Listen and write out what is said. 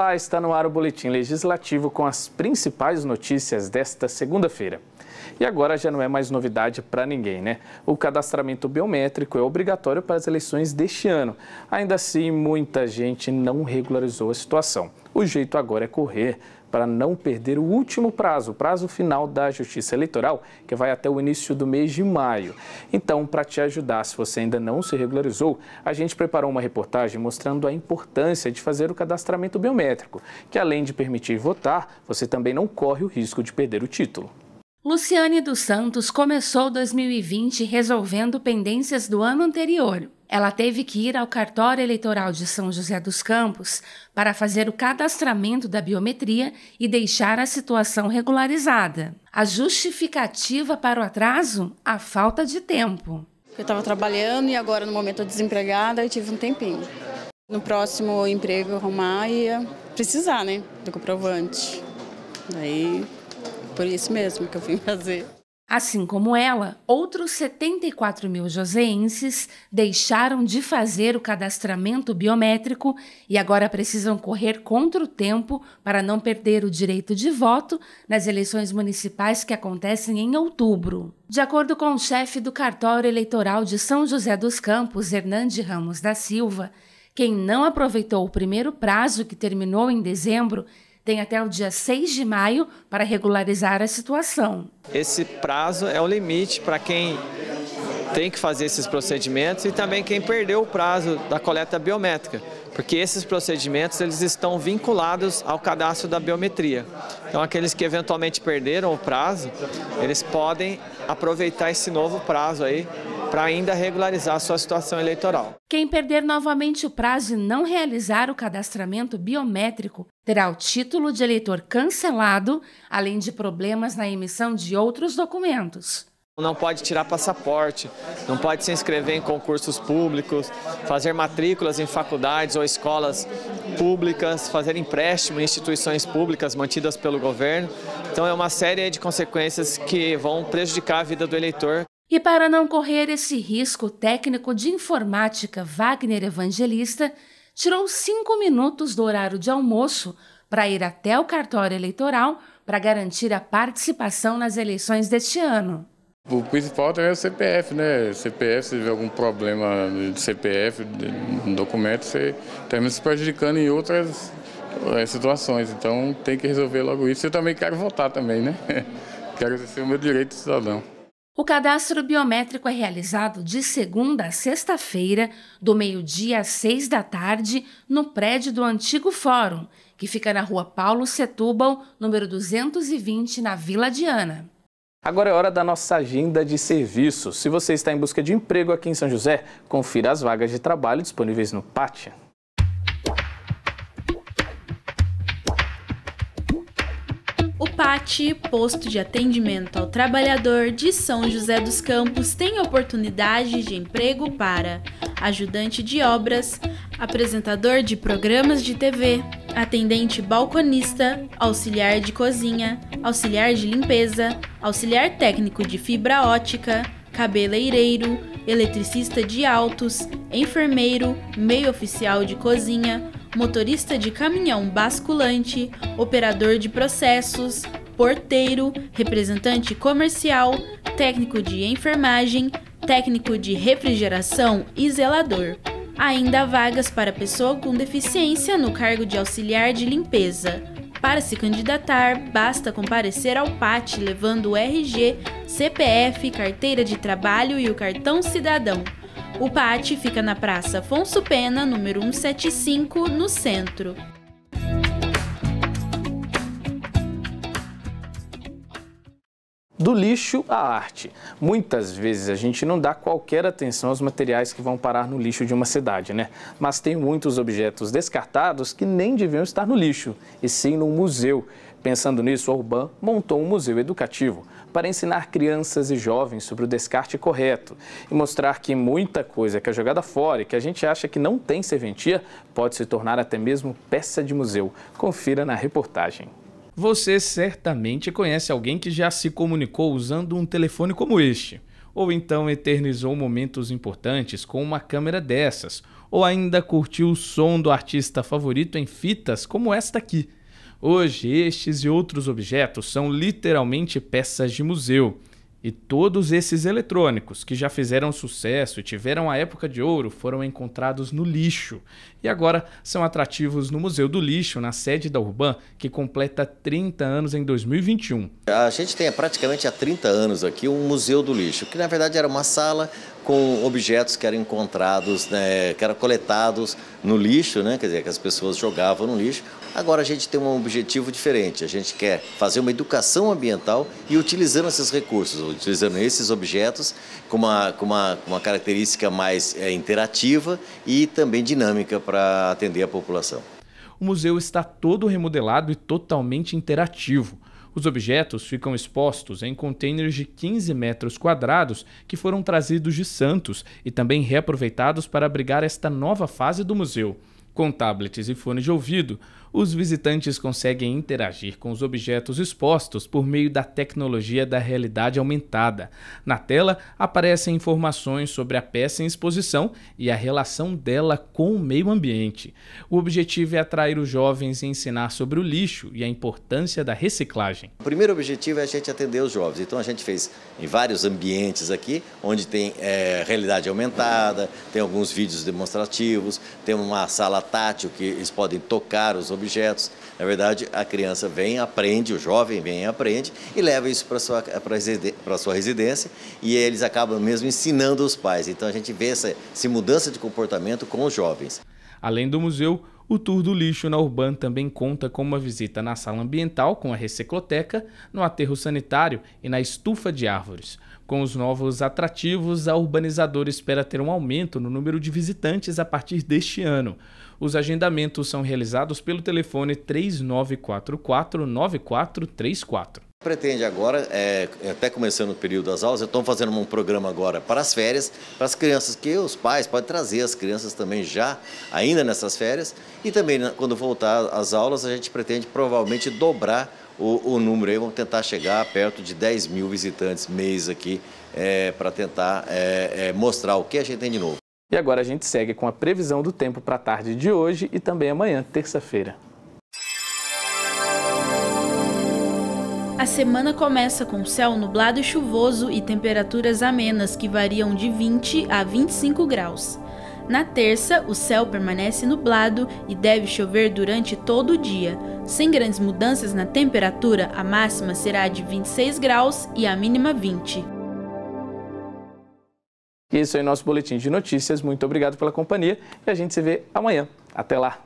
Olá, está no ar o Boletim Legislativo com as principais notícias desta segunda-feira. E agora já não é mais novidade para ninguém, né? O cadastramento biométrico é obrigatório para as eleições deste ano. Ainda assim, muita gente não regularizou a situação. O jeito agora é correr para não perder o último prazo, o prazo final da Justiça Eleitoral, que vai até o início do mês de maio. Então, para te ajudar, se você ainda não se regularizou, a gente preparou uma reportagem mostrando a importância de fazer o cadastramento biométrico, que além de permitir votar, você também não corre o risco de perder o título. Luciane dos Santos começou 2020 resolvendo pendências do ano anterior. Ela teve que ir ao cartório eleitoral de São José dos Campos para fazer o cadastramento da biometria e deixar a situação regularizada. A justificativa para o atraso? A falta de tempo. Eu estava trabalhando e agora no momento eu desempregada e tive um tempinho. No próximo emprego eu arrumar ia precisar, né, do comprovante. Daí por isso mesmo que eu vim fazer. Assim como ela, outros 74 mil joseenses deixaram de fazer o cadastramento biométrico e agora precisam correr contra o tempo para não perder o direito de voto nas eleições municipais que acontecem em outubro. De acordo com o chefe do cartório eleitoral de São José dos Campos, Hernande Ramos da Silva, quem não aproveitou o primeiro prazo que terminou em dezembro tem até o dia 6 de maio para regularizar a situação. Esse prazo é o limite para quem tem que fazer esses procedimentos e também quem perdeu o prazo da coleta biométrica, porque esses procedimentos eles estão vinculados ao cadastro da biometria. Então aqueles que eventualmente perderam o prazo, eles podem aproveitar esse novo prazo aí para ainda regularizar sua situação eleitoral. Quem perder novamente o prazo e não realizar o cadastramento biométrico terá o título de eleitor cancelado, além de problemas na emissão de outros documentos não pode tirar passaporte, não pode se inscrever em concursos públicos, fazer matrículas em faculdades ou escolas públicas, fazer empréstimo em instituições públicas mantidas pelo governo. Então é uma série de consequências que vão prejudicar a vida do eleitor. E para não correr esse risco, o técnico de informática Wagner Evangelista tirou cinco minutos do horário de almoço para ir até o cartório eleitoral para garantir a participação nas eleições deste ano. O principal é o CPF, né? CPF, se tiver algum problema de CPF, de documento, você termina se prejudicando em outras eh, situações. Então tem que resolver logo isso. Eu também quero votar também, né? Quero exercer o meu direito de cidadão. O cadastro biométrico é realizado de segunda a sexta-feira, do meio-dia às seis da tarde, no prédio do antigo Fórum, que fica na rua Paulo Setúbal, número 220, na Vila Diana. Agora é hora da nossa agenda de serviços. Se você está em busca de emprego aqui em São José, confira as vagas de trabalho disponíveis no Pátia. PAT, Posto de Atendimento ao Trabalhador de São José dos Campos, tem oportunidade de emprego para ajudante de obras, apresentador de programas de TV, atendente balconista, auxiliar de cozinha, auxiliar de limpeza, auxiliar técnico de fibra ótica, cabeleireiro, eletricista de autos, enfermeiro, meio oficial de cozinha, motorista de caminhão basculante, operador de processos, porteiro, representante comercial, técnico de enfermagem, técnico de refrigeração e zelador. Ainda há vagas para pessoa com deficiência no cargo de auxiliar de limpeza. Para se candidatar, basta comparecer ao PAT levando o RG, CPF, carteira de trabalho e o cartão cidadão. O PAT fica na Praça Afonso Pena, número 175, no centro. do lixo à arte. Muitas vezes a gente não dá qualquer atenção aos materiais que vão parar no lixo de uma cidade, né? Mas tem muitos objetos descartados que nem deviam estar no lixo, e sim no museu. Pensando nisso, a Urban montou um museu educativo para ensinar crianças e jovens sobre o descarte correto e mostrar que muita coisa que é jogada fora e que a gente acha que não tem serventia pode se tornar até mesmo peça de museu. Confira na reportagem. Você certamente conhece alguém que já se comunicou usando um telefone como este, ou então eternizou momentos importantes com uma câmera dessas, ou ainda curtiu o som do artista favorito em fitas como esta aqui. Hoje, estes e outros objetos são literalmente peças de museu. E todos esses eletrônicos que já fizeram sucesso e tiveram a época de ouro foram encontrados no lixo e agora são atrativos no Museu do Lixo, na sede da Urban, que completa 30 anos em 2021. A gente tem praticamente há 30 anos aqui um Museu do Lixo, que na verdade era uma sala com objetos que eram encontrados, né, que eram coletados no lixo, né, quer dizer, que as pessoas jogavam no lixo, Agora a gente tem um objetivo diferente, a gente quer fazer uma educação ambiental e utilizando esses recursos, utilizando esses objetos com uma, com uma, uma característica mais é, interativa e também dinâmica para atender a população. O museu está todo remodelado e totalmente interativo. Os objetos ficam expostos em contêineres de 15 metros quadrados que foram trazidos de Santos e também reaproveitados para abrigar esta nova fase do museu. Com tablets e fones de ouvido, os visitantes conseguem interagir com os objetos expostos por meio da tecnologia da realidade aumentada. Na tela aparecem informações sobre a peça em exposição e a relação dela com o meio ambiente. O objetivo é atrair os jovens e ensinar sobre o lixo e a importância da reciclagem. O primeiro objetivo é a gente atender os jovens. Então a gente fez em vários ambientes aqui, onde tem é, realidade aumentada, tem alguns vídeos demonstrativos, tem uma sala tátil que eles podem tocar os objetos objetos. Na verdade, a criança vem, aprende, o jovem vem e aprende e leva isso para sua para sua residência e eles acabam mesmo ensinando os pais. Então a gente vê essa, essa mudança de comportamento com os jovens. Além do museu, o tour do lixo na Urban também conta com uma visita na sala ambiental com a recicloteca, no aterro sanitário e na estufa de árvores. Com os novos atrativos, a urbanizadora espera ter um aumento no número de visitantes a partir deste ano. Os agendamentos são realizados pelo telefone 3944 9434. Pretende agora, é, é, até começando o período das aulas, estão fazendo um programa agora para as férias, para as crianças, que os pais podem trazer as crianças também já, ainda nessas férias. E também, né, quando voltar às aulas, a gente pretende provavelmente dobrar o, o número aí, vamos tentar chegar perto de 10 mil visitantes mês aqui, é, para tentar é, é, mostrar o que a gente tem de novo. E agora a gente segue com a previsão do tempo para a tarde de hoje e também amanhã, terça-feira. A semana começa com céu nublado e chuvoso e temperaturas amenas que variam de 20 a 25 graus. Na terça, o céu permanece nublado e deve chover durante todo o dia. Sem grandes mudanças na temperatura, a máxima será de 26 graus e a mínima 20. E esse é o nosso boletim de notícias. Muito obrigado pela companhia e a gente se vê amanhã. Até lá!